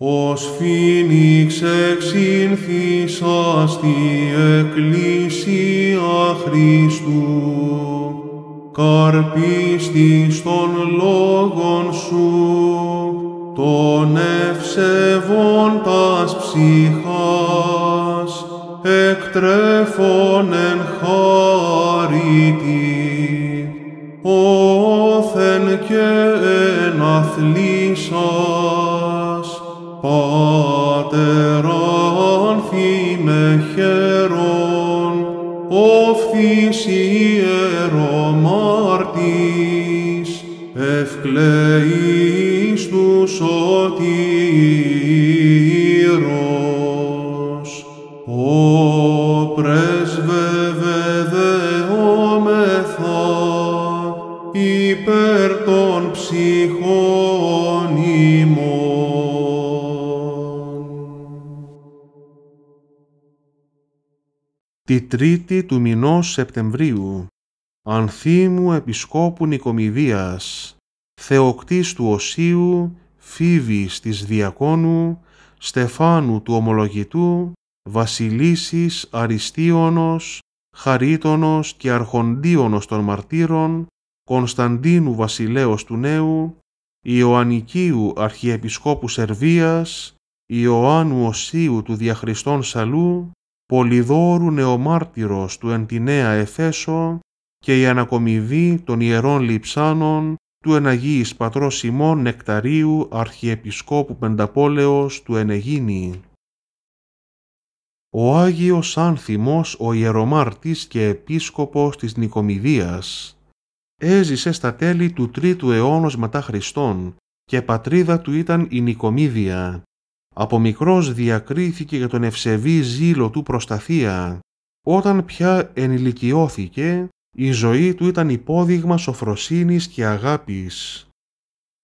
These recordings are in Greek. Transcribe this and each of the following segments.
Ως φίνιξ εξήλθησα στη Εκκλησία Χριστού, καρπίστης των λόγων σου, τον ευσεβών τας ψυχάς, εκτρέφων εν χάρητη, όθεν και εναθλήσας, Πάτερον με χερον, οφθής ιερομαρτής, ευκλαιείς τους σωτήρ, τη τρίτη του μηνός Σεπτεμβρίου, Ανθίμου Επισκόπου Νικομιδίας, Θεοκτής του Οσίου, Φίβης της Διακόνου, Στεφάνου του Ομολογητού, Βασιλίσης Αριστείωνος, Χαρίτωνος και Αρχοντίωνος των Μαρτύρων, Κωνσταντίνου Βασιλέως του Νέου, Ιωαννικίου Αρχιεπισκόπου Σερβίας, Ιωάννου Οσίου του Διαχριστών Σαλού, Πολυδόρου νεομάρτυρος του εν τη νέα Εφέσο και η ανακομιδή των ιερών λειψάνων του εναγίης πατρός Σιμών Νεκταρίου Αρχιεπισκόπου Πενταπόλεως του Ενεγίνη. Ο Άγιος Άνθιμος ο ιερομάρτης και επίσκοπος της Νικομιδίας έζησε στα τέλη του τρίτου αιώνος μετά Χριστόν και πατρίδα του ήταν η Νικομίδια από μικρός διακρίθηκε για τον ευσεβή ζήλο του προσταθία. Όταν πια ενηλικιώθηκε, η ζωή του ήταν υπόδειγμα σοφροσύνης και αγάπης.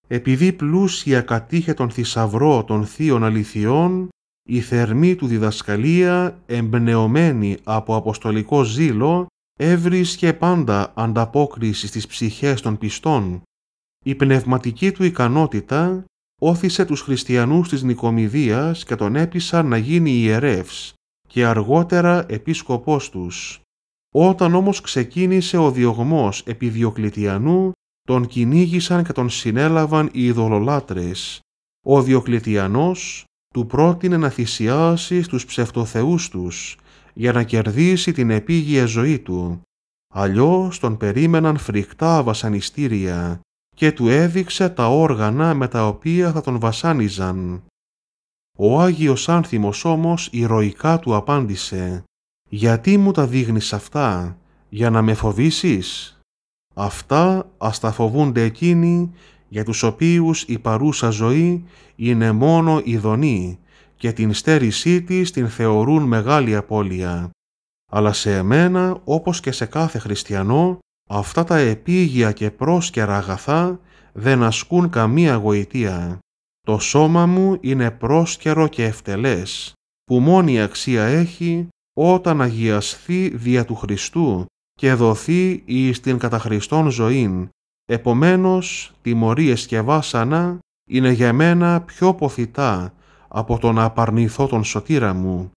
Επειδή πλούσια κατήχε τον θησαυρό των θείων αληθιών, η θερμή του διδασκαλία, εμπνεωμένη από αποστολικό ζήλο, έβρισκε πάντα ανταπόκριση στις ψυχές των πιστών. Η πνευματική του ικανότητα όθησε τους χριστιανούς της Νικομιδίας και τον έπεισαν να γίνει ιερεύς και αργότερα επίσκοπός τους. Όταν όμως ξεκίνησε ο διωγμός επί Διοκλητιανού, τον κυνήγησαν και τον συνέλαβαν οι ειδωλολάτρες. Ο Διοκλητιανός του πρότεινε να θυσιάσει στους ψευτοθεούς τους για να κερδίσει την επίγεια ζωή του. Αλλιώς τον περίμεναν φρικτά βασανιστήρια και του έδειξε τα όργανα με τα οποία θα τον βασάνιζαν. Ο Άγιος Άνθιμος όμως ηρωικά του απάντησε «Γιατί μου τα δείχνεις αυτά, για να με φοβήσεις» Αυτά ας τα φοβούνται εκείνοι για τους οποίους η παρούσα ζωή είναι μόνο ειδονή και την στέρησή της την θεωρούν μεγάλη απώλεια. Αλλά σε εμένα, όπως και σε κάθε χριστιανό, Αυτά τα επίγεια και πρόσκαιρα αγαθά δεν ασκούν καμία γοητεία. Το σώμα μου είναι πρόσκαιρο και ευτελές, που μόνη αξία έχει όταν αγιαστεί δια του Χριστού και δοθεί εις την κατά Χριστόν ζωήν. Επομένως, τιμωρίες και βάσανα είναι για μένα πιο ποθητά από το να απαρνηθώ τον σωτήρα μου.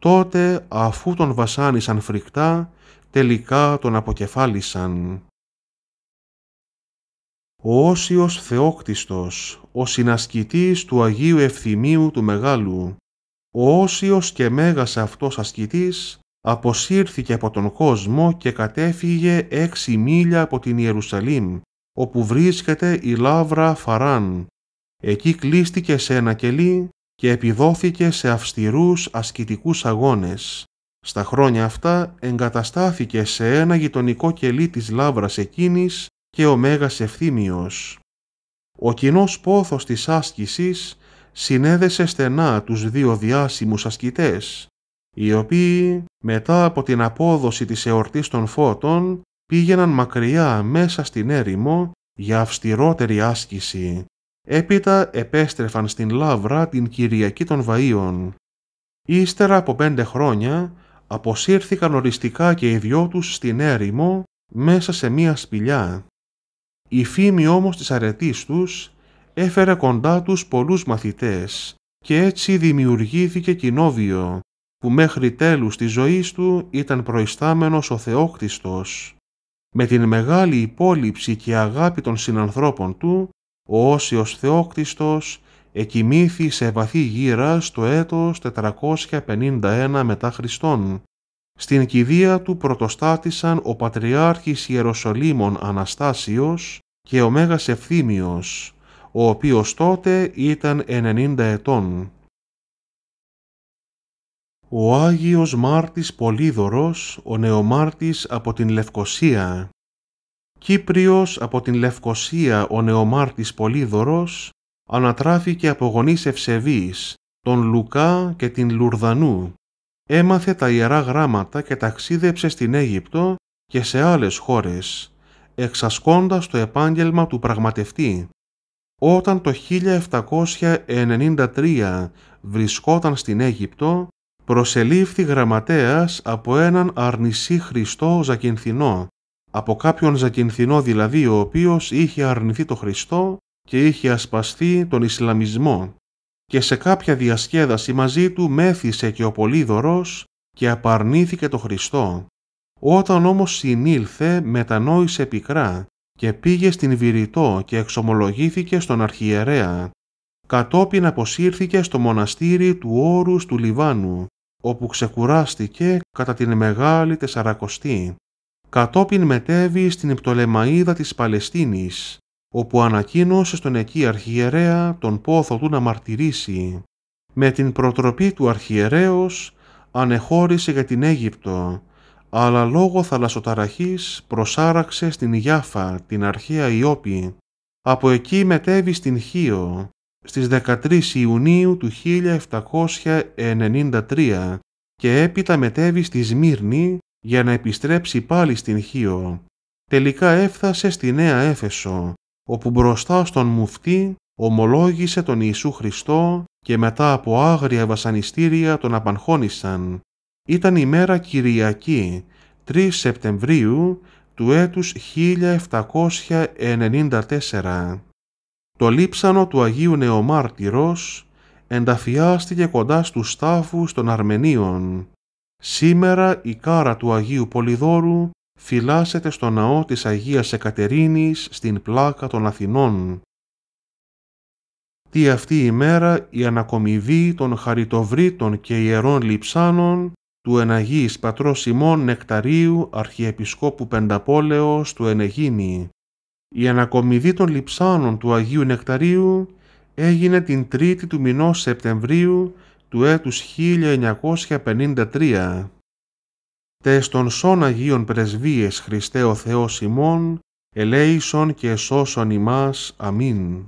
Τότε, αφού τον βασάνισαν φρικτά, τελικά τον αποκεφάλισαν. Ο Όσιος Θεόκτιστος, ο συνασκητής του Αγίου Ευθυμίου του Μεγάλου, ο Όσιος και Μέγας αυτός ασκητής, αποσύρθηκε από τον κόσμο και κατέφυγε έξι μίλια από την Ιερουσαλήμ, όπου βρίσκεται η Λάβρα Φαράν. Εκεί κλείστηκε σε ένα κελί και επιδόθηκε σε αυστηρούς ασκητικούς αγώνες στα χρόνια αυτά εγκαταστάθηκε σε ένα γειτονικό κελί της Λάβρας εκείνης και ο Μέγας Ευθύμιος. Ο κοινός πόθος της άσκησης συνέδεσε στενά τους δύο διάσημους ασκητές, οι οποίοι μετά από την απόδοση της εορτής των φώτων πήγαιναν μακριά μέσα στην έρημο για αυστηρότερη άσκηση. Έπειτα επέστρεφαν στην Λάβρα την Κυριακή των Βαΐων. Ύστερα από πέντε χρόνια αποσύρθηκαν οριστικά και οι δυο τους στην έρημο μέσα σε μία σπηλιά. Η φήμη όμως της αρετής τους έφερε κοντά τους πολλούς μαθητές και έτσι δημιουργήθηκε κοινόβιο που μέχρι τέλους της ζωής του ήταν προϊστάμενος ο Θεόκτιστος. Με την μεγάλη υπόλοιψη και αγάπη των συνανθρώπων του, ο Όσιος Θεόκτιστος εκοιμήθη σε βαθύ γύρα στο έτος 451 μετά Χριστόν. Στην κηδεία του πρωτοστάτησαν ο Πατριάρχης Ιεροσολύμων Αναστάσιος και ο Μέγας Ευθύμιος, ο οποίος τότε ήταν 90 ετών. Ο Άγιος Μάρτης Πολύδωρος, ο νεομάρτης από την Λευκοσία. Κύπριος από την Λευκοσία ο νεομάρτης Πολύδωρος ανατράφηκε από γονείς ευσεβείς, τον Λουκά και την Λουρδανού. Έμαθε τα Ιερά Γράμματα και ταξίδεψε στην Αίγυπτο και σε άλλες χώρες, εξασκώντας το επάγγελμα του πραγματευτή. Όταν το 1793 βρισκόταν στην Αίγυπτο, προσελήφθη γραμματέας από έναν αρνησί Χριστό Ζακυνθινό, από κάποιον Ζακυνθινό δηλαδή ο οποίος είχε αρνηθεί το Χριστό και είχε ασπαστεί τον Ισλαμισμό και σε κάποια διασκέδαση μαζί του μέθησε και ο Πολύδωρος και απαρνήθηκε το Χριστό. Όταν όμως συνήλθε μετανόησε πικρά και πήγε στην Βηρητό και εξομολογήθηκε στον αρχιερέα. Κατόπιν αποσύρθηκε στο μοναστήρι του Όρους του Λιβάνου, όπου ξεκουράστηκε κατά την Μεγάλη Τεσσαρακοστή. Κατόπιν μετέβη στην Πτολεμαίδα της Παλαιστίνης όπου ανακοίνωσε στον εκεί αρχιερέα τον πόθο του να μαρτυρήσει. Με την προτροπή του αρχιερέως ανεχώρησε για την Αίγυπτο, αλλά λόγω θαλασσοταραχής προσάραξε στην Ιάφα, την αρχαία Ιώπη. Από εκεί μετέβη στην Χίο, στις 13 Ιουνίου του 1793 και έπειτα μετέβη στη Σμύρνη για να επιστρέψει πάλι στην Χίο. Τελικά έφτασε στη Νέα Έφεσο, όπου μπροστά στον μουφτή ομολόγησε τον Ιησού Χριστό και μετά από άγρια βασανιστήρια τον απαγχώνησαν. Ήταν η μέρα Κυριακή, 3 Σεπτεμβρίου του έτους 1794. Το λείψανο του Αγίου Νεομάρτυρος ενταφιάστηκε κοντά στους στάφους των Αρμενίων. Σήμερα η κάρα του Αγίου Πολυδόρου φυλάσσεται στο ναό της Αγίας Εκατερίνης στην πλάκα των Αθηνών. Τι αυτή η μέρα η ανακομιδή των χαριτοβρήτων και ιερών λιψάνων του Εναγής Πατρός Σιμών Νεκταρίου Αρχιεπισκόπου Πενταπόλεως του Ενεγίνη. Η ανακομιδή των λιψάνων του Αγίου Νεκταρίου έγινε την 3η του μηνός Σεπτεμβρίου του έτους 1953. Τε στον σών Αγίων Πρεσβείες Χριστέ ο Θεός ημών, ελέησον και σώσον ημάς. Αμήν.